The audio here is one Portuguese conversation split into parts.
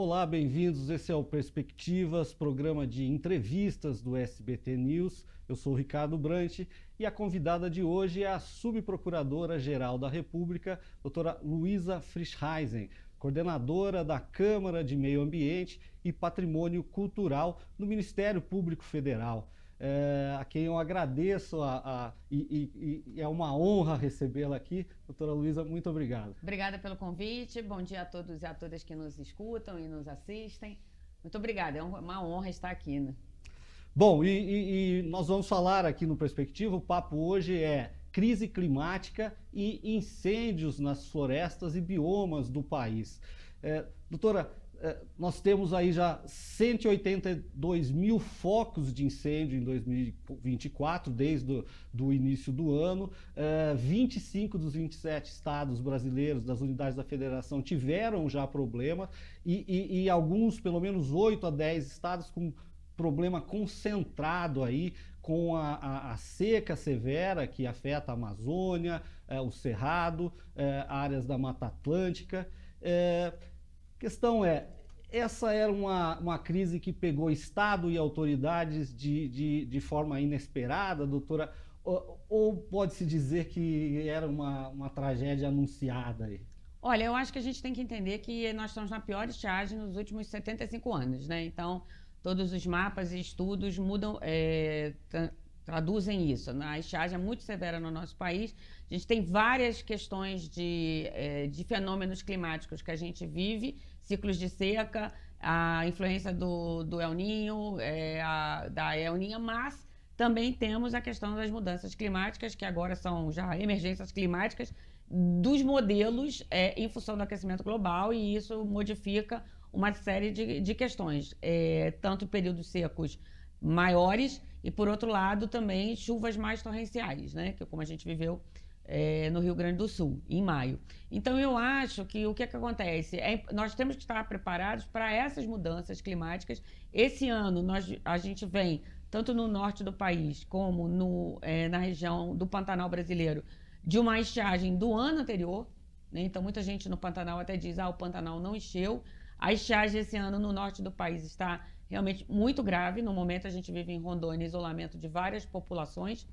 Olá, bem-vindos. Esse é o Perspectivas, programa de entrevistas do SBT News. Eu sou Ricardo Brant e a convidada de hoje é a Subprocuradora-Geral da República, doutora Luísa Frischheisen, coordenadora da Câmara de Meio Ambiente e Patrimônio Cultural do Ministério Público Federal é, a quem eu agradeço a, a e, e, e, é uma honra recebê-la aqui. Doutora Luísa, muito obrigado. Obrigada pelo convite, bom dia a todos e a todas que nos escutam e nos assistem. Muito obrigada, é uma honra estar aqui. Né? Bom, e, e nós vamos falar aqui no Perspectiva, o papo hoje é crise climática e incêndios nas florestas e biomas do país. É, doutora, é, nós temos aí já 182 mil focos de incêndio em 2024, desde o início do ano. É, 25 dos 27 estados brasileiros das unidades da federação tiveram já problema e, e, e alguns, pelo menos 8 a 10 estados com problema concentrado aí com a, a, a, seca severa que afeta a Amazônia, é, o Cerrado, é, áreas da Mata Atlântica. É, questão é, essa era uma, uma crise que pegou Estado e autoridades de, de, de forma inesperada, doutora? Ou, ou pode-se dizer que era uma, uma tragédia anunciada aí? Olha, eu acho que a gente tem que entender que nós estamos na pior estiagem nos últimos 75 anos, né? Então, todos os mapas e estudos mudam, é, traduzem isso. A estiagem é muito severa no nosso país. A gente tem várias questões de, eh, de fenômenos climáticos que a gente vive, ciclos de seca, a influência do, do El Ninho, é, eh, a, da El Ninha, mas também temos a questão das mudanças climáticas, que agora são já emergências climáticas, dos modelos é, em função do aquecimento global, e isso modifica uma série de, de questões, é, tanto períodos secos maiores e por outro lado, também chuvas mais torrenciais, né? Que é como a gente viveu é, no Rio Grande do Sul, em maio. Então, eu acho que o que, é que acontece? É, nós temos que estar preparados para essas mudanças climáticas. Esse ano, nós, a gente vem, tanto no norte do país como no, eh, na região do Pantanal brasileiro, de uma estiagem do ano anterior. Né? Então, muita gente no Pantanal até diz: ah, o Pantanal não encheu. A estiagem esse ano no norte do país está realmente muito grave. No momento, a gente vive em Rondônia isolamento de várias populações,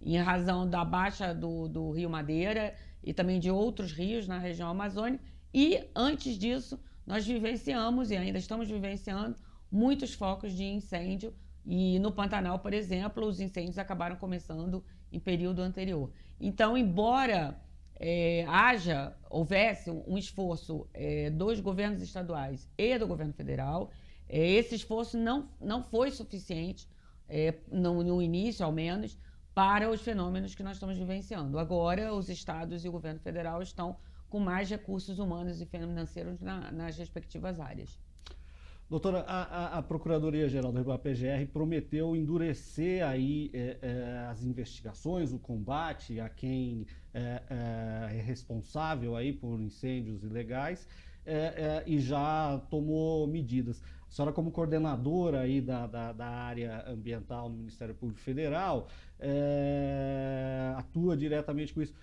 em razão da baixa do, do Rio Madeira e também de outros rios na região amazônia E antes disso, nós vivenciamos e ainda estamos vivenciando muitos focos de incêndio. E no Pantanal, por exemplo, os incêndios acabaram começando em período anterior. Então, embora é, haja, houvesse um esforço é, dos governos estaduais e do governo federal, esse esforço não, não foi suficiente, é, no, no início ao menos, para os fenômenos que nós estamos vivenciando. Agora, os estados e o governo federal estão com mais recursos humanos e financeiros na, nas respectivas áreas. Doutora, a, a, a Procuradoria-Geral da República PGR prometeu endurecer aí é, é, as investigações, o combate a quem é, é, é responsável aí por incêndios ilegais é, é, e já tomou medidas. A senhora, como coordenadora aí da, da, da área ambiental no Ministério Público Federal, é, atua diretamente com isso.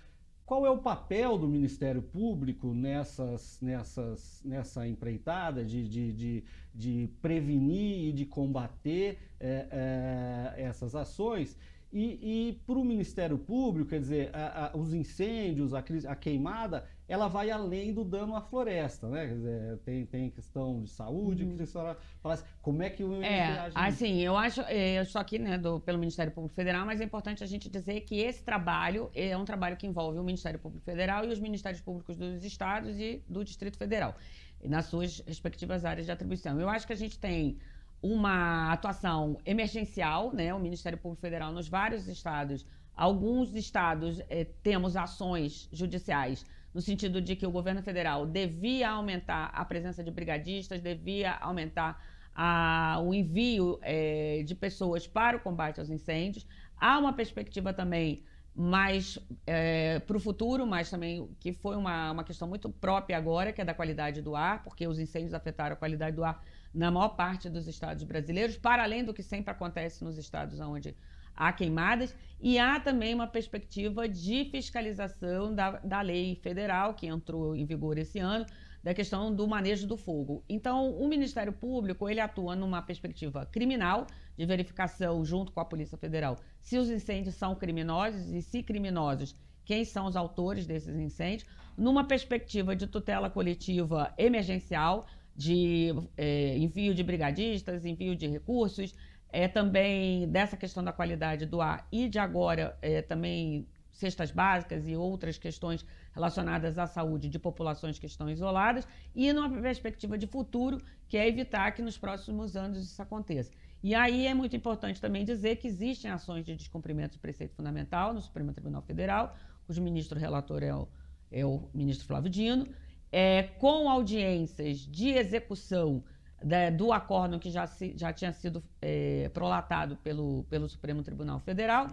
Qual é o papel do Ministério Público nessas, nessas, nessa empreitada de, de, de, de prevenir e de combater é, é, essas ações? E, e para o Ministério Público, quer dizer, a, a, os incêndios, a, a queimada, ela vai além do dano à floresta, né? Quer dizer, tem, tem questão de saúde, uhum. que a senhora assim, como é que o é, assim, eu acho, é, eu estou aqui, né, do, pelo Ministério Público Federal, mas é importante a gente dizer que esse trabalho é um trabalho que envolve o Ministério Público Federal e os Ministérios Públicos dos Estados e do Distrito Federal, nas suas respectivas áreas de atribuição. Eu acho que a gente tem uma atuação emergencial, né? O Ministério Público Federal nos vários estados, alguns estados eh, temos ações judiciais no sentido de que o governo federal devia aumentar a presença de brigadistas, devia aumentar a, o envio é, de pessoas para o combate aos incêndios. Há uma perspectiva também mais é, para o futuro, mas também que foi uma, uma questão muito própria agora, que é da qualidade do ar, porque os incêndios afetaram a qualidade do ar na maior parte dos estados brasileiros, para além do que sempre acontece nos estados onde a queimadas, e há também uma perspectiva de fiscalização da, da lei federal, que entrou em vigor esse ano, da questão do manejo do fogo. Então, o Ministério Público ele atua numa perspectiva criminal de verificação junto com a Polícia Federal se os incêndios são criminosos e se criminosos quem são os autores desses incêndios, numa perspectiva de tutela coletiva emergencial de eh, envio de brigadistas, envio de recursos, é também dessa questão da qualidade do ar e de agora é, também cestas básicas e outras questões relacionadas à saúde de populações que estão isoladas e numa perspectiva de futuro, que é evitar que nos próximos anos isso aconteça. E aí é muito importante também dizer que existem ações de descumprimento do preceito fundamental no Supremo Tribunal Federal, cujo ministro relator é o, é o ministro Flávio Dino, é, com audiências de execução da, do acórdão que já, se, já tinha sido é, prolatado pelo, pelo Supremo Tribunal Federal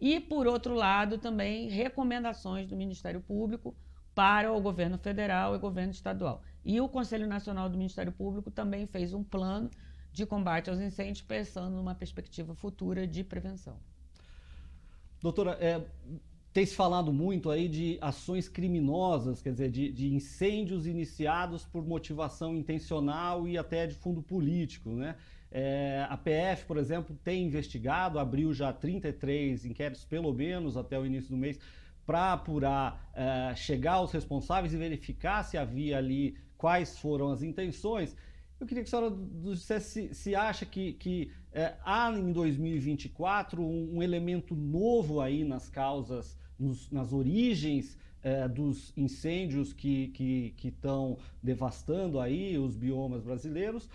e, por outro lado, também recomendações do Ministério Público para o governo federal e governo estadual. E o Conselho Nacional do Ministério Público também fez um plano de combate aos incêndios, pensando numa perspectiva futura de prevenção. Doutora, é, tem se falado muito aí de ações criminosas, quer dizer, de, de, incêndios iniciados por motivação intencional e até de fundo político, né? É, a PF, por exemplo, tem investigado, abriu já 33 inquéritos, pelo menos, até o início do mês, para apurar, é, chegar aos responsáveis e verificar se havia ali, quais foram as intenções. Eu queria que a senhora nos dissesse se, se acha que, que é, há em 2024 um, um, elemento novo aí nas causas, nos, nas origens é, dos incêndios que estão que, que devastando aí os biomas brasileiros,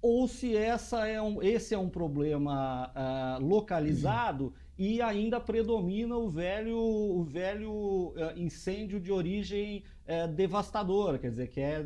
ou se essa é um, esse é um problema ah, localizado uhum. e ainda predomina o velho, o velho ah, incêndio de origem eh, devastadora, quer dizer, que é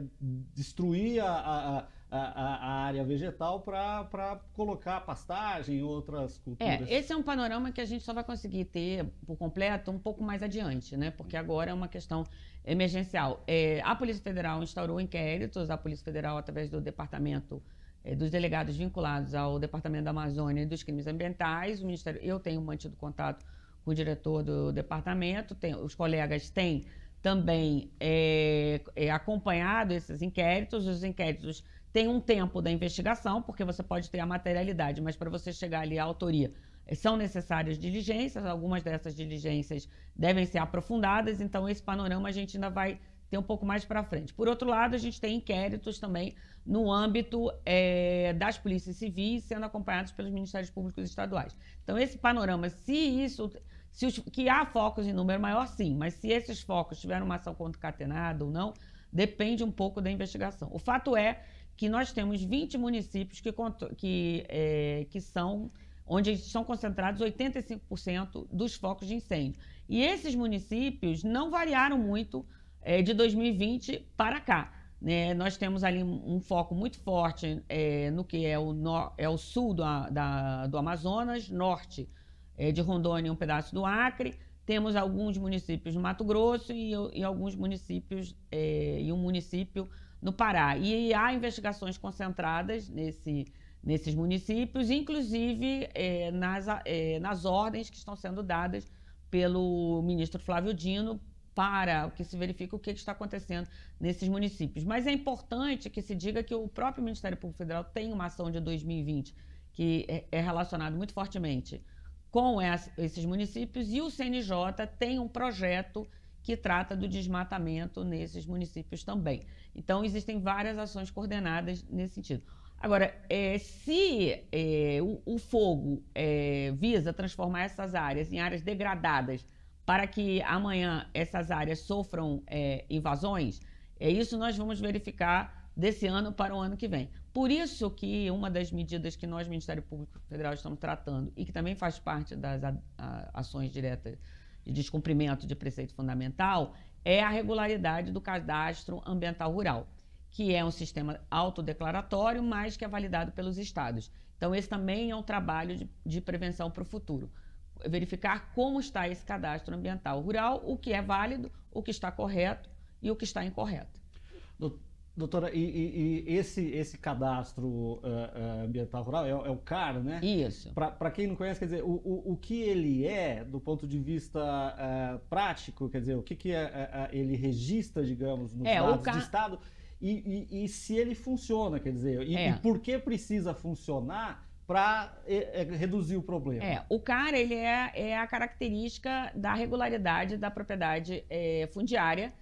destruir a, a a, a área vegetal para colocar pastagem, outras é, culturas. É, esse é um panorama que a gente só vai conseguir ter por completo um pouco mais adiante, né? Porque agora é uma questão emergencial. É, a Polícia Federal instaurou inquéritos, a Polícia Federal, através do departamento é, dos delegados vinculados ao Departamento da Amazônia e dos Crimes Ambientais. O Ministério, eu tenho mantido contato com o diretor do departamento, tem, os colegas têm também é, é, acompanhado esses inquéritos. Os inquéritos tem um tempo da investigação, porque você pode ter a materialidade, mas para você chegar ali à autoria, eh, são necessárias diligências, algumas dessas diligências devem ser aprofundadas, então esse panorama a gente ainda vai ter um pouco mais para frente. Por outro lado, a gente tem inquéritos também no âmbito é, das polícias civis sendo acompanhados pelos ministérios públicos estaduais. Então, esse panorama, se isso. Se os, que há focos em número maior, sim, mas se esses focos tiveram uma ação concatenada ou não, depende um pouco da investigação. O fato é que nós temos 20 municípios que, que, é, que são onde estão concentrados 85% dos focos de incêndio. E esses municípios não variaram muito é, de 2020 para cá. Né? Nós temos ali um foco muito forte é, no que é o, no, é o sul do, da, do Amazonas, norte é, de Rondônia e um pedaço do Acre. Temos alguns municípios no Mato Grosso e, e alguns municípios é, e um município no Pará. E há investigações concentradas nesse, nesses municípios, inclusive é, nas, é, nas ordens que estão sendo dadas pelo ministro Flávio Dino para que se verifique o que está acontecendo nesses municípios. Mas é importante que se diga que o próprio Ministério Público Federal tem uma ação de 2020 que é, é relacionada muito fortemente com esses municípios e o CNJ tem um projeto que trata do desmatamento nesses municípios também. Então, existem várias ações coordenadas nesse sentido. Agora, é, se é, o, o, fogo é, visa transformar essas áreas em áreas degradadas para que amanhã essas áreas sofram é, invasões, é isso nós vamos verificar desse ano para o ano que vem. Por isso que uma das medidas que nós, Ministério Público Federal, estamos tratando e que também faz parte das a, a, ações diretas de descumprimento de preceito fundamental é a regularidade do cadastro ambiental rural, que é um sistema autodeclaratório, mas que é validado pelos estados. Então, esse também é um trabalho de, de prevenção para o futuro. Verificar como está esse cadastro ambiental rural, o que é válido, o que está correto e o que está incorreto. Doutor Doutora, e, e, e, esse, esse cadastro uh, uh, ambiental rural é, é, o CAR, né? Isso. Para quem não conhece, quer dizer, o, o, o, que ele é do ponto de vista uh, prático, quer dizer, o que, que é, ele registra, digamos, nos é, dados CAR... de Estado e, e, se ele funciona, quer dizer, e, é. por que precisa funcionar para reduzir o problema. É, o CAR ele é, é a característica da regularidade da propriedade fundiária,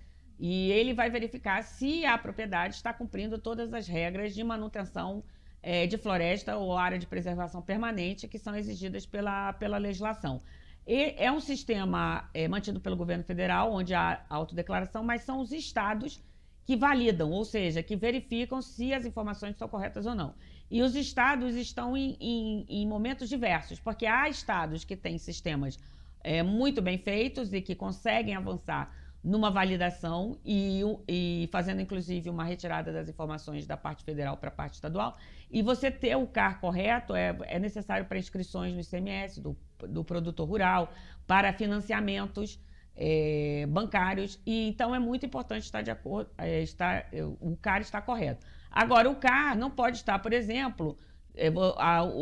e ele vai verificar se a propriedade está cumprindo todas as regras de manutenção é, de floresta ou área de preservação permanente que são exigidas pela, pela legislação. E é um sistema é, mantido pelo governo federal, onde há autodeclaração, mas são os estados que validam, ou seja, que verificam se as informações são corretas ou não. E os estados estão em, em, em momentos diversos, porque há estados que têm sistemas é, muito bem feitos e que conseguem avançar numa validação e, e, fazendo, inclusive, uma retirada das informações da parte federal para a parte estadual. E você ter o CAR correto é, é necessário para inscrições no ICMS, do, do produtor rural, para financiamentos é, bancários. E então é muito importante estar de acordo, é, estar, é, o CAR está correto. Agora, o CAR não pode estar, por exemplo, é,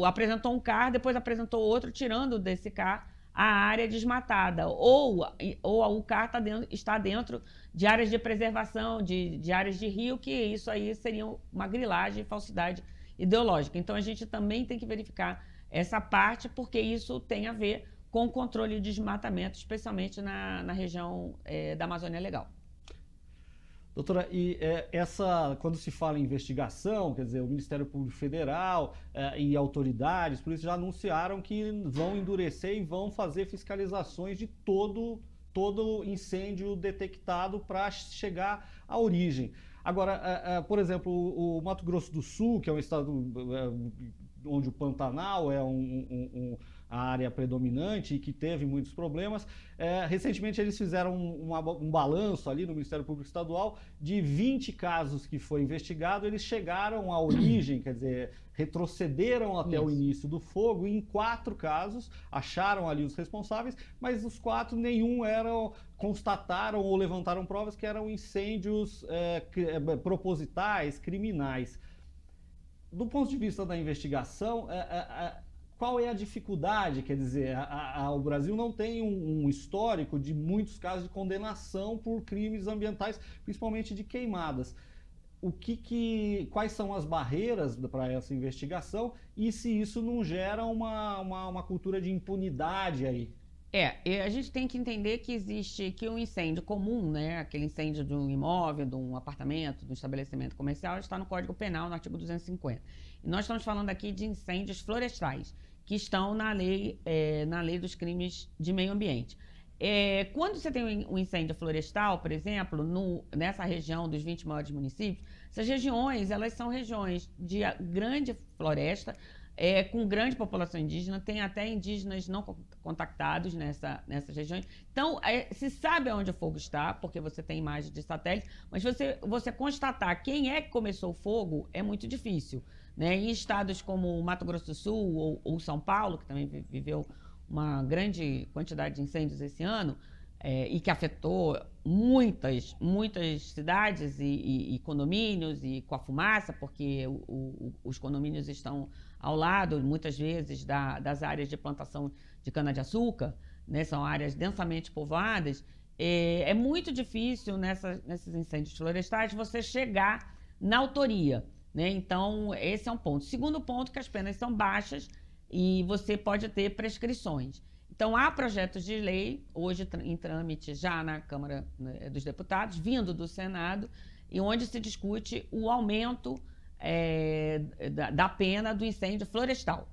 apresentou um CAR, depois apresentou outro, tirando desse CAR a área desmatada, ou, ou a UCAR está dentro, está dentro de áreas de preservação, de, de áreas de rio, que isso aí seria uma grilagem falsidade ideológica. Então, a gente também tem que verificar essa parte, porque isso tem a ver com o controle de desmatamento, especialmente na, na região é, da Amazônia Legal. Doutora, e é, essa, quando se fala em investigação, quer dizer, o Ministério Público Federal é, e autoridades, por isso já anunciaram que vão endurecer e vão fazer fiscalizações de todo todo incêndio detectado para chegar à origem. Agora, é, é, por exemplo, o Mato Grosso do Sul, que é um estado é, onde o Pantanal é um, um, um a área predominante e que teve muitos problemas. É, recentemente eles fizeram um, um, balanço ali no Ministério Público Estadual de 20 casos que foi investigado, eles chegaram à origem, quer dizer, retrocederam até Isso. o início do fogo em quatro casos, acharam ali os responsáveis, mas os quatro nenhum eram constataram ou levantaram provas que eram incêndios é, é propositais, criminais do ponto de vista da investigação, é, é, qual é a dificuldade? Quer dizer, a, a, o Brasil não tem um, um, histórico de muitos casos de condenação por crimes ambientais, principalmente de queimadas. O que, que quais são as barreiras para essa investigação e se isso não gera uma, uma, uma cultura de impunidade aí? É, a gente tem que entender que existe que um incêndio comum, né, aquele incêndio de um imóvel, de um apartamento, de um estabelecimento comercial, está no Código Penal, no artigo 250. E nós estamos falando aqui de incêndios florestais, que estão na lei, é, na lei dos crimes de meio ambiente. É, quando você tem um incêndio florestal, por exemplo, no, nessa região dos 20 maiores municípios, essas regiões, elas são regiões de grande floresta, é, com grande população indígena, tem até indígenas não contactados nessa, nessas regiões. Então, é, se sabe onde o fogo está, porque você tem imagem de satélite, mas você, você constatar quem é que começou o fogo é muito difícil. Né? Em estados como Mato Grosso do Sul ou, ou São Paulo, que também viveu uma grande quantidade de incêndios esse ano, é, e que afetou muitas, muitas cidades e, e, e condomínios e com a fumaça, porque o, o, os condomínios estão ao lado, muitas vezes, da, das áreas de plantação de cana-de-açúcar, né, são áreas densamente povoadas, é, é muito difícil nessa, nesses incêndios florestais você chegar na autoria. Né? Então, esse é um ponto. Segundo ponto, que as penas são baixas e você pode ter prescrições. Então, há projetos de lei, hoje em trâmite já na Câmara né, dos Deputados, vindo do Senado, e onde se discute o aumento é, da, da, pena do incêndio florestal.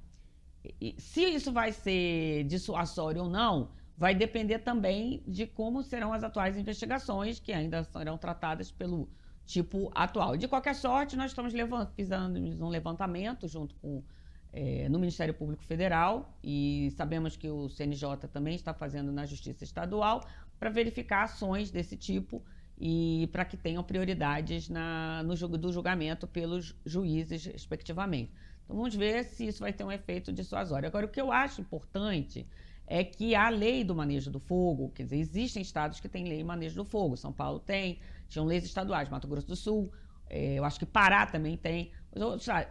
E, se isso vai ser dissuasório ou não, vai depender também de como serão as atuais investigações, que ainda serão tratadas pelo tipo atual. De qualquer sorte, nós estamos fazendo um levantamento junto com é, no Ministério Público Federal e sabemos que o CNJ também está fazendo na Justiça Estadual para verificar ações desse tipo e para que tenham prioridades na, no do julgamento pelos juízes, respectivamente. Então vamos ver se isso vai ter um efeito dissuasório. Agora, o que eu acho importante é que a lei do manejo do fogo, quer dizer, existem estados que têm lei de manejo do fogo, São Paulo tem, tinham leis estaduais, Mato Grosso do Sul, é, eu acho que Pará também tem.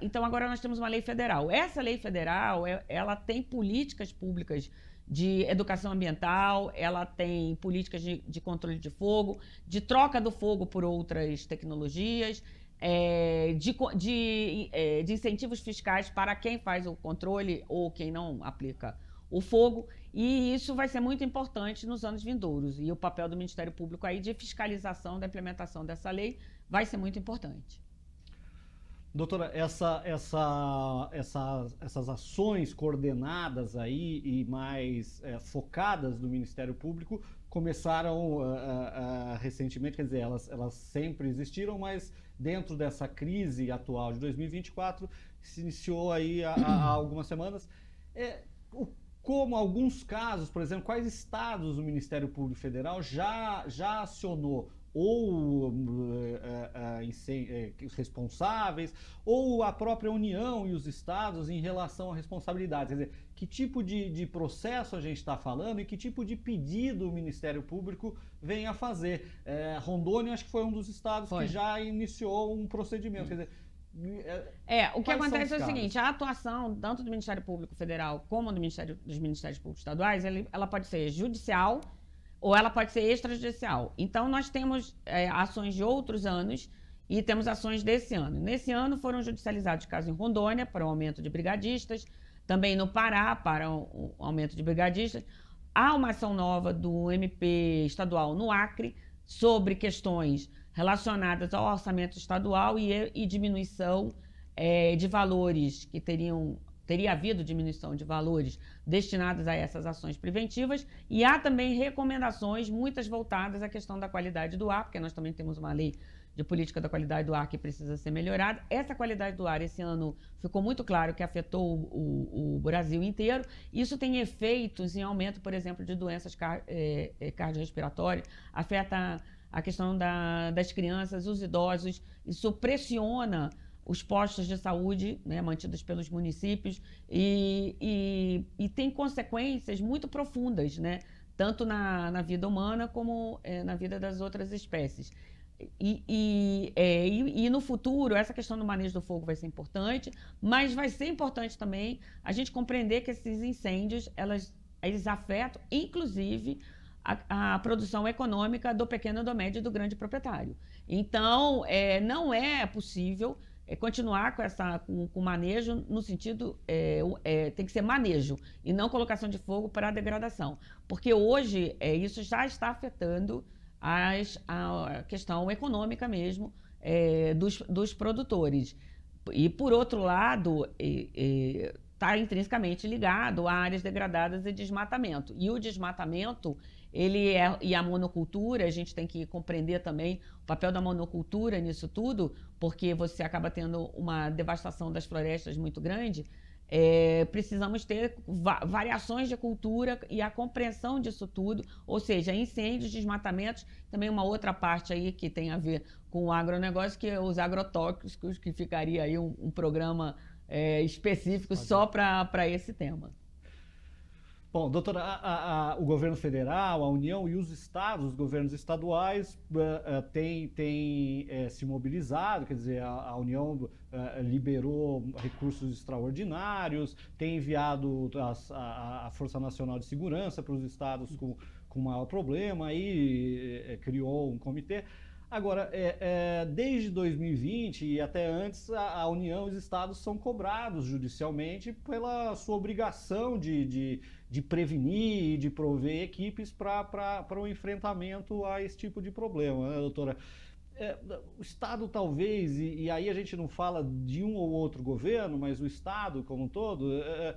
Então agora nós temos uma lei federal. Essa lei federal, é, ela tem políticas públicas de educação ambiental, ela tem políticas de, de controle de fogo, de troca do fogo por outras tecnologias, é, de, de, é, de, incentivos fiscais para quem faz o controle ou quem não aplica o fogo. E isso vai ser muito importante nos anos vindouros. E o papel do Ministério Público aí de fiscalização da implementação dessa lei vai ser muito importante. Doutora, essa, essa, essa, essas ações coordenadas aí e mais é, focadas do Ministério Público começaram uh, uh, uh, recentemente, quer dizer, elas, elas sempre existiram, mas dentro dessa crise atual de 2024 se iniciou aí há, há algumas semanas. É, o, como alguns casos, por exemplo, quais estados o Ministério Público Federal já, já acionou? ou os eh, eh, eh, responsáveis, ou a própria União e os estados em relação à responsabilidade. Quer dizer, que tipo de, de processo a gente está falando e que tipo de pedido o Ministério Público vem a fazer. É, Rondônia, acho que foi um dos estados foi. que já iniciou um procedimento. Quer dizer, é, o que acontece é o seguinte: a atuação tanto do Ministério Público Federal como do Ministério, dos Ministérios Públicos Estaduais, ele, ela pode ser judicial, ou ela pode ser extrajudicial. Então, nós temos é, ações de outros anos e temos ações desse ano. Nesse ano foram judicializados casos em Rondônia para o aumento de brigadistas, também no Pará para o aumento de brigadistas. Há uma ação nova do MP estadual no Acre sobre questões relacionadas ao orçamento estadual e, e diminuição é, de valores que teriam teria havido diminuição de valores destinados a essas ações preventivas e há também recomendações, muitas voltadas à questão da qualidade do ar, porque nós também temos uma lei de política da qualidade do ar que precisa ser melhorada. Essa qualidade do ar esse ano ficou muito claro que afetou o, o, o Brasil inteiro. Isso tem efeitos em aumento, por exemplo, de doenças car é, é, cardiorrespiratórias, afeta a questão da, das crianças, os idosos, isso pressiona os postos de saúde né, mantidos pelos municípios e, e, e, tem consequências muito profundas, né, tanto na, na vida humana como é, na vida das outras espécies. E, e, é, e, e, no futuro, essa questão do manejo do fogo vai ser importante, mas vai ser importante também a gente compreender que esses incêndios elas, eles afetam, inclusive, a, a produção econômica do pequeno, do médio e do grande proprietário. Então, é, não é possível é continuar com essa com, com manejo no sentido é, é, tem que ser manejo e não colocação de fogo para degradação porque hoje é, isso já está afetando as, a questão econômica mesmo é, dos, dos produtores e por outro lado está intrinsecamente ligado a áreas degradadas e desmatamento. E o desmatamento, ele é, e a monocultura, a gente tem que compreender também o papel da monocultura nisso tudo, porque você acaba tendo uma devastação das florestas muito grande. É, precisamos ter variações de cultura e a compreensão disso tudo, ou seja, incêndios, desmatamentos, também uma outra parte aí que tem a ver com o agronegócio, que é os agrotóxicos, que ficaria aí um, um programa é, específico só para esse tema. Bom, doutora, a, a, o governo federal, a União e os estados, os governos estaduais uh, eh, uh eh, têm tem, é, se mobilizado, quer dizer, a, a União uh, liberou recursos extraordinários, tem enviado as, a, a Força Nacional de Segurança para os estados com, com maior problema e é, criou um comitê. Agora, é, é, desde 2020 e até antes, a, a, União e os estados são cobrados judicialmente pela sua obrigação de, de, de prevenir e de prover equipes para o um enfrentamento a esse tipo de problema, né, doutora? É, o Estado talvez, e, e, aí a gente não fala de um ou outro governo, mas o Estado como um todo, é, é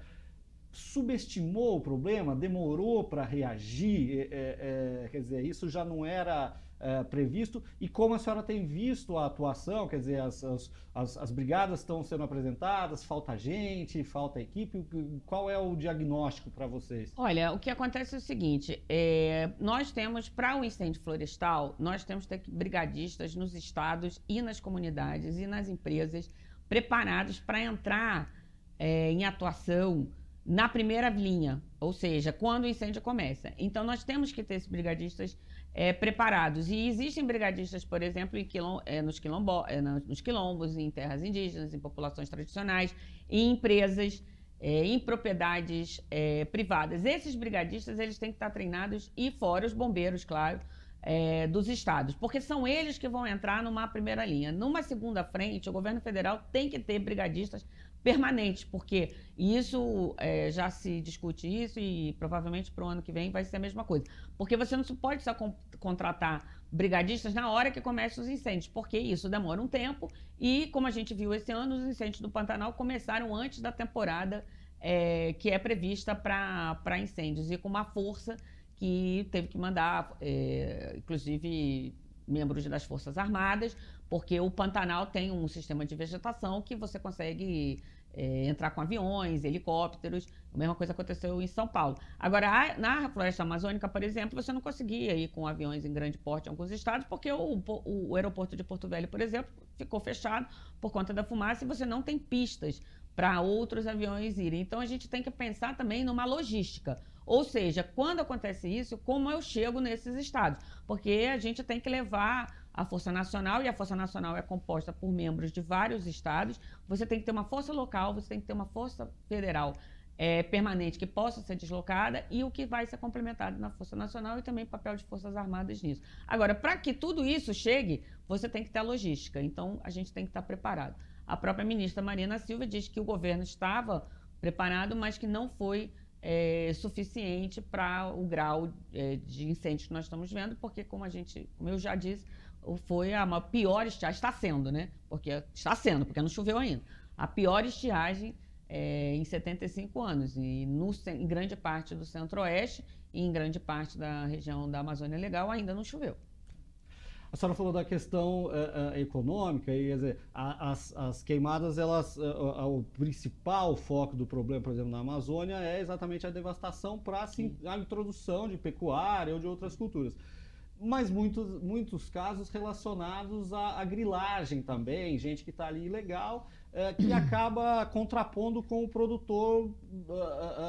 subestimou o problema, demorou para reagir, é, é, é, quer dizer, isso já não era é, previsto e como a senhora tem visto a atuação, quer dizer, as, as, as brigadas estão sendo apresentadas, falta gente, falta equipe, qual é o diagnóstico para vocês? Olha, o que acontece é o seguinte, é, nós temos, para o um incêndio florestal, nós temos que ter brigadistas nos estados e nas comunidades e nas empresas preparados para entrar é, em atuação na primeira linha, ou seja, quando o incêndio começa. Então, nós temos que ter esses brigadistas preparados é, preparados. E existem brigadistas, por exemplo, quilom, é, nos, quilombo, é, nos quilombos, em terras indígenas, em populações tradicionais, em empresas, é, em propriedades é, privadas. Esses brigadistas eles têm que estar treinados e fora os bombeiros, claro, é, dos estados, porque são eles que vão entrar numa primeira linha. Numa segunda frente, o governo federal tem que ter brigadistas permanente, porque isso é, já se discute isso e provavelmente para o ano que vem vai ser a mesma coisa. Porque você não pode só contratar brigadistas na hora que começam os incêndios, porque isso demora um tempo e, como a gente viu esse ano, os incêndios do Pantanal começaram antes da temporada é, que é prevista para incêndios e com uma força que teve que mandar, é, inclusive, membros das Forças Armadas porque o Pantanal tem um sistema de vegetação que você consegue é, entrar com aviões, helicópteros. A mesma coisa aconteceu em São Paulo. Agora, na floresta amazônica, por exemplo, você não conseguia ir com aviões em grande porte em alguns estados, porque o, o, o aeroporto de Porto Velho, por exemplo, ficou fechado por conta da fumaça e você não tem pistas para outros aviões irem. Então, a gente tem que pensar também numa logística. Ou seja, quando acontece isso, como eu chego nesses estados? Porque a gente tem que levar a Força Nacional, e a Força Nacional é composta por membros de vários estados. Você tem que ter uma força local, você tem que ter uma força federal é, permanente que possa ser deslocada e o que vai ser complementado na Força Nacional e também o papel de Forças Armadas nisso. Agora, para que tudo isso chegue, você tem que ter a logística, então a gente tem que estar preparado. A própria ministra Marina Silva diz que o governo estava preparado, mas que não foi é, suficiente para o grau é, de incêndio que nós estamos vendo, porque, como a gente, como eu já disse, foi a maior, pior estiagem, está sendo, né? Porque está sendo, porque não choveu ainda. A pior estiagem é, em 75 anos, e no, em grande parte do centro-oeste e em grande parte da região da Amazônia Legal ainda não choveu. A senhora falou da questão uh, uh, econômica e dizer, a, as, as, queimadas, elas, uh, o principal foco do problema, por exemplo, na Amazônia é exatamente a devastação para assim, a introdução de pecuária ou de outras culturas mas muitos, muitos casos relacionados à, à grilagem também, gente que está ali ilegal, é, que acaba contrapondo com o produtor uh,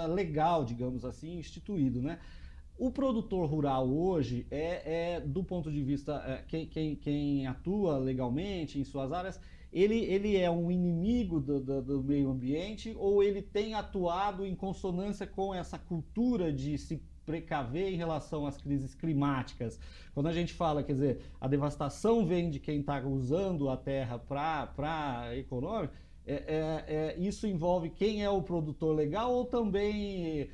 uh, legal, digamos assim, instituído, né? O produtor rural hoje é, é do ponto de vista, é, quem, quem, quem, atua legalmente em suas áreas, ele, ele é um inimigo do, do, do meio ambiente ou ele tem atuado em consonância com essa cultura de se precaver em relação às crises climáticas. Quando a gente fala, quer dizer, a devastação vem de quem está usando a terra para econômica, é, é, é, isso envolve quem é o produtor legal ou também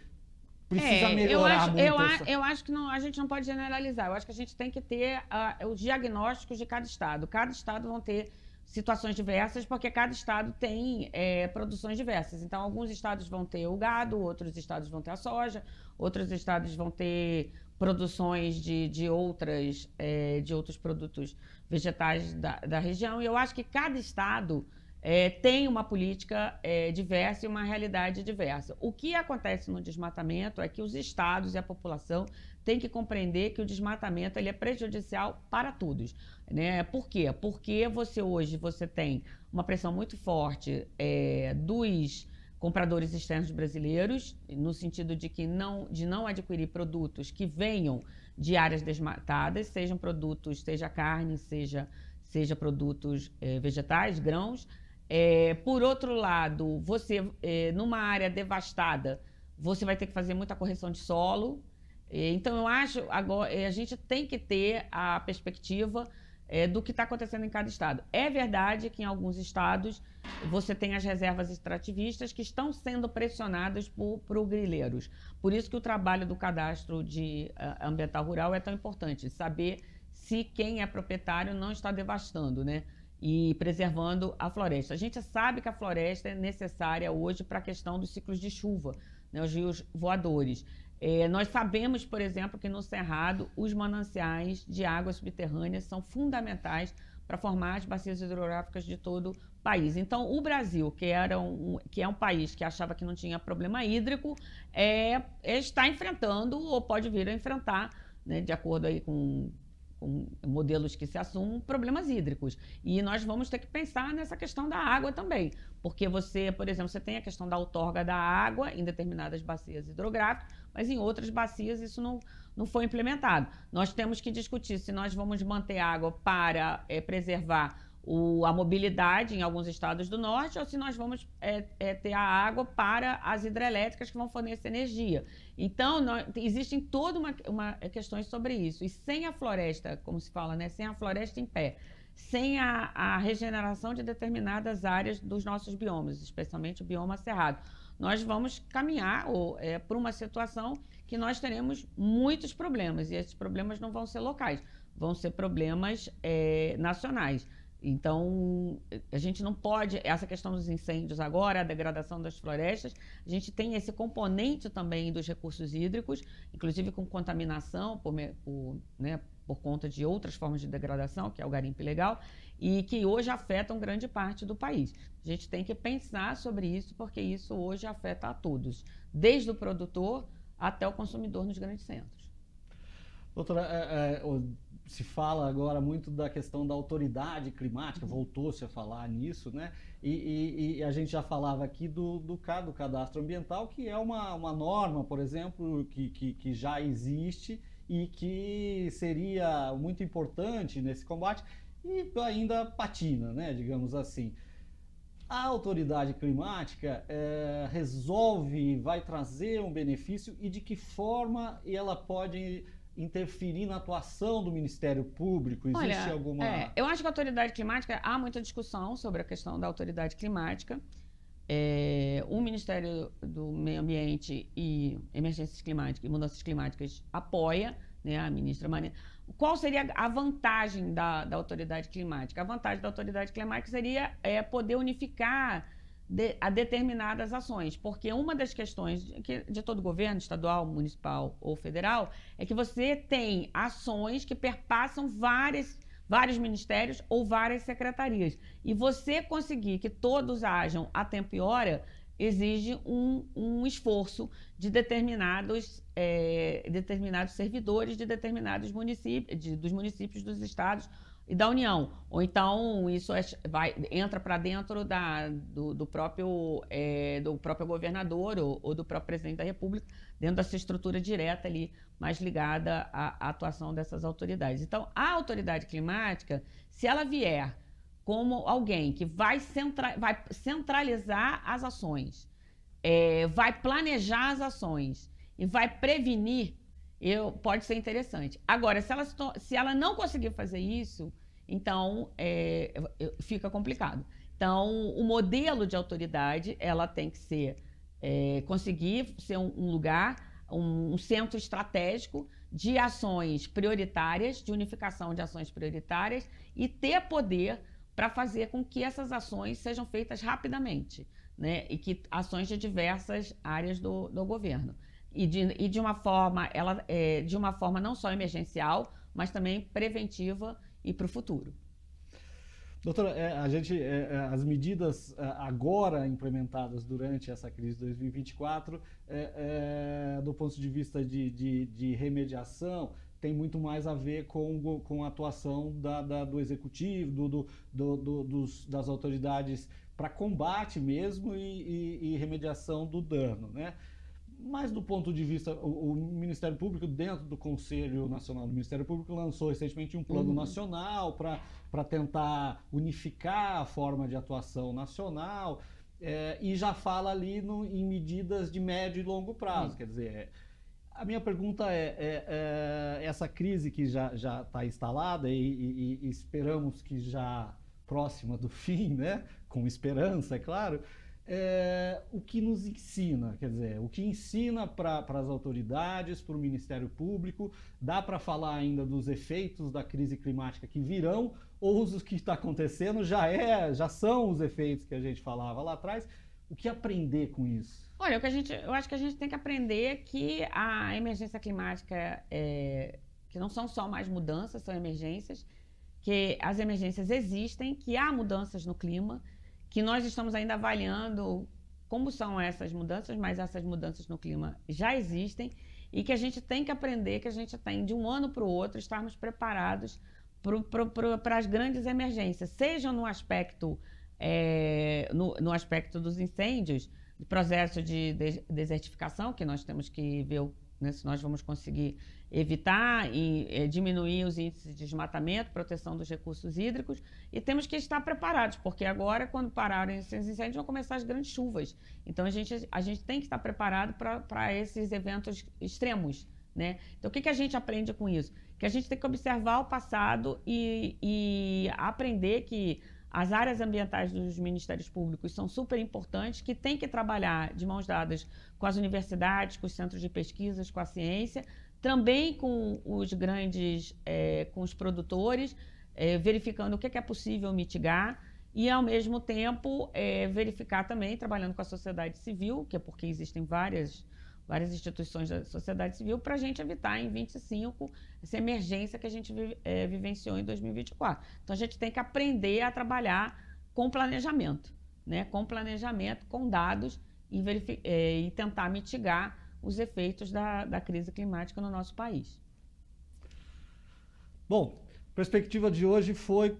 precisa é, melhorar eu acho, muito eu, essa... eu acho que não, a gente não pode generalizar. Eu acho que a gente tem que ter uh, ah, os diagnósticos de cada estado. Cada estado vão ter situações diversas, porque cada estado tem é, produções diversas. Então, alguns estados vão ter o gado, outros estados vão ter a soja, outros estados vão ter produções de, de, outras, é, de outros produtos vegetais da, da, região. E eu acho que cada estado é, tem uma política é, diversa e uma realidade diversa. O que acontece no desmatamento é que os estados e a população tem que compreender que o desmatamento ele é prejudicial para todos. Né? Por quê? Porque você hoje você tem uma pressão muito forte é, dos compradores externos brasileiros, no sentido de que não, de não adquirir produtos que venham de áreas desmatadas, sejam produtos, seja carne, seja, seja produtos é, vegetais, grãos. É, por outro lado, você, é, numa área devastada, você vai ter que fazer muita correção de solo, é, então, eu acho agora é, a gente tem que ter a perspectiva é, do que está acontecendo em cada estado. É verdade que em alguns estados você tem as reservas extrativistas que estão sendo pressionadas por, por grileiros. Por isso que o trabalho do cadastro de uh, ambiental rural é tão importante, saber se quem é proprietário não está devastando, né? E preservando a floresta. A gente sabe que a floresta é necessária hoje para a questão dos ciclos de chuva, né, os rios voadores. É, nós sabemos, por exemplo, que no Cerrado os mananciais de águas subterrâneas são fundamentais para formar as bacias hidrográficas de todo o país. Então, o Brasil, que, era um, que é um país que achava que não tinha problema hídrico, é, é, está enfrentando ou pode vir a enfrentar, né, de acordo aí com, com modelos que se assumam, problemas hídricos. E nós vamos ter que pensar nessa questão da água também, porque você, por exemplo, você tem a questão da outorga da água em determinadas bacias hidrográficas, mas em outras bacias isso não, não foi implementado. Nós temos que discutir se nós vamos manter água para é, preservar o, a mobilidade em alguns estados do norte ou se nós vamos é, é, ter a água para as hidrelétricas que vão fornecer energia. Então, nós, existem toda uma, uma questões sobre isso. E sem a floresta, como se fala, né? sem a floresta em pé, sem a, a regeneração de determinadas áreas dos nossos biomas, especialmente o bioma cerrado nós vamos caminhar ou, é, para uma situação que nós teremos muitos problemas. E esses problemas não vão ser locais, vão ser problemas é, nacionais. Então, a gente não pode. Essa questão dos incêndios agora, a degradação das florestas, a gente tem esse componente também dos recursos hídricos, inclusive com contaminação por, por, né, por conta de outras formas de degradação, que é o garimpo ilegal, e que hoje afetam grande parte do país. A gente tem que pensar sobre isso, porque isso hoje afeta a todos, desde o produtor até o consumidor nos grandes centros. Doutora, é, é, se fala agora muito da questão da autoridade climática, uhum. voltou-se a falar nisso, né? E, e, e, a gente já falava aqui do, do, do cadastro ambiental, que é uma, uma norma, por exemplo, que, que, que já existe e que seria muito importante nesse combate e ainda patina, né, digamos assim. A autoridade climática é, resolve, vai trazer um benefício e de que forma ela pode interferir na atuação do Ministério Público? Existe Olha, alguma. É, eu acho que a autoridade climática, há muita discussão sobre a questão da autoridade climática. É, o Ministério do Meio Ambiente e Emergências Climáticas e Mudanças Climáticas apoia né, a ministra Marina. Qual seria a vantagem da, da autoridade climática? A vantagem da autoridade climática seria é, poder unificar de, a determinadas ações, porque uma das questões de, de todo governo, estadual, municipal ou federal, é que você tem ações que perpassam várias vários ministérios ou várias secretarias. E você conseguir que todos hajam a tempo e hora exige um, um esforço de determinados, é, determinados servidores de determinados municípios, de, dos municípios, dos estados e da União. Ou então isso é, vai, entra para dentro da, do, do próprio, é, do próprio governador ou, ou, do próprio presidente da República, dentro dessa estrutura direta ali, mais ligada à, à atuação dessas autoridades. Então, a autoridade climática, se ela vier como alguém que vai, centra, vai centralizar as ações, é, vai planejar as ações e vai prevenir eu, pode ser interessante. Agora, se ela, se ela não conseguir fazer isso, então é, fica complicado. Então, o modelo de autoridade ela tem que ser é, conseguir ser um, um lugar, um, um, centro estratégico de ações prioritárias, de unificação de ações prioritárias e ter poder para fazer com que essas ações sejam feitas rapidamente, né? E que ações de diversas áreas do, do governo e de, e de uma forma ela é, de uma forma não só emergencial, mas também preventiva e para o futuro. Doutora, é, a gente, é, é, as medidas agora implementadas durante essa crise de 2024, é, é, do ponto de vista de, de, de, remediação, tem muito mais a ver com, com a atuação da, da, do executivo, do, do, do, dos, das autoridades para combate mesmo e, e, e remediação do dano, né? Mas do ponto de vista, o, o, Ministério Público, dentro do Conselho Nacional do Ministério Público, lançou recentemente um plano uhum. nacional para tentar unificar a forma de atuação nacional é, e já fala ali no, em medidas de médio e longo prazo. Uhum. Quer dizer, é, a minha pergunta é, é, é essa crise que já está instalada e, e, e esperamos que já próxima do fim, né? com esperança, é claro é, o que nos ensina, quer dizer, o que ensina para as autoridades, para o Ministério Público, dá para falar ainda dos efeitos da crise climática que virão, ou os que está acontecendo já é, já são os efeitos que a gente falava lá atrás. O que aprender com isso? Olha, o que a gente, eu acho que a gente tem que aprender que a emergência climática, é, que não são só mais mudanças, são emergências, que as emergências existem, que há mudanças no clima que nós estamos ainda avaliando como são essas mudanças, mas essas mudanças no clima já existem e que a gente tem que aprender que a gente tem de um ano para o outro estarmos preparados para as grandes emergências, seja no aspecto é, no, no, aspecto dos incêndios, do processo de desertificação que nós temos que ver né, se nós vamos conseguir evitar e é, diminuir os índices de desmatamento, proteção dos recursos hídricos e temos que estar preparados, porque agora, quando pararem esses incêndios, vão começar as grandes chuvas. Então, a gente, a gente tem que estar preparado para esses eventos extremos. Né? Então, o que, que a gente aprende com isso? Que a gente tem que observar o passado e, e aprender que as áreas ambientais dos ministérios públicos são super importantes, que tem que trabalhar de mãos dadas com as universidades, com os centros de pesquisas, com a ciência, também com os grandes, é, com os produtores, é, verificando o é que é possível mitigar e, ao mesmo tempo, é, verificar também, trabalhando com a sociedade civil, que é porque existem várias, várias instituições da sociedade civil, para a gente evitar em 25 essa emergência que a gente vive, é, vivenciou em 2024. Então, a gente tem que aprender a trabalhar com planejamento, né? com planejamento, com dados e, e tentar mitigar os efeitos da, da crise climática no nosso país. Bom, a perspectiva de hoje foi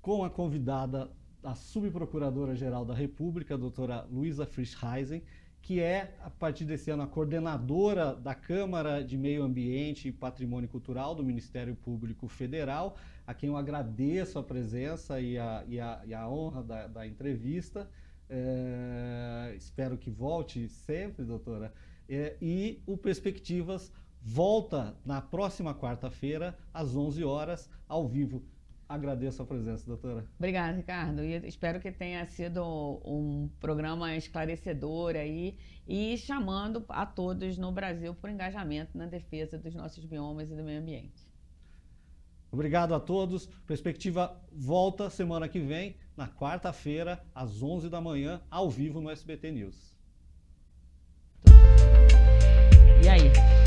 com a convidada, a subprocuradora-geral da República, a doutora Luísa Frischheisen, que é, a partir desse ano, a coordenadora da Câmara de Meio Ambiente e Patrimônio Cultural do Ministério Público Federal, a quem eu agradeço a presença e a, e a, e a honra da, da entrevista. É, espero que volte sempre, doutora. É, e o Perspectivas volta na próxima quarta-feira, às 11 horas, ao vivo. Agradeço a presença, doutora. Obrigada, Ricardo. E espero que tenha sido um programa esclarecedor aí e chamando a todos no Brasil por engajamento na defesa dos nossos biomas e do meio ambiente. Obrigado a todos. Perspectiva volta semana que vem, na quarta-feira, às 11 da manhã, ao vivo no SBT News. yeah.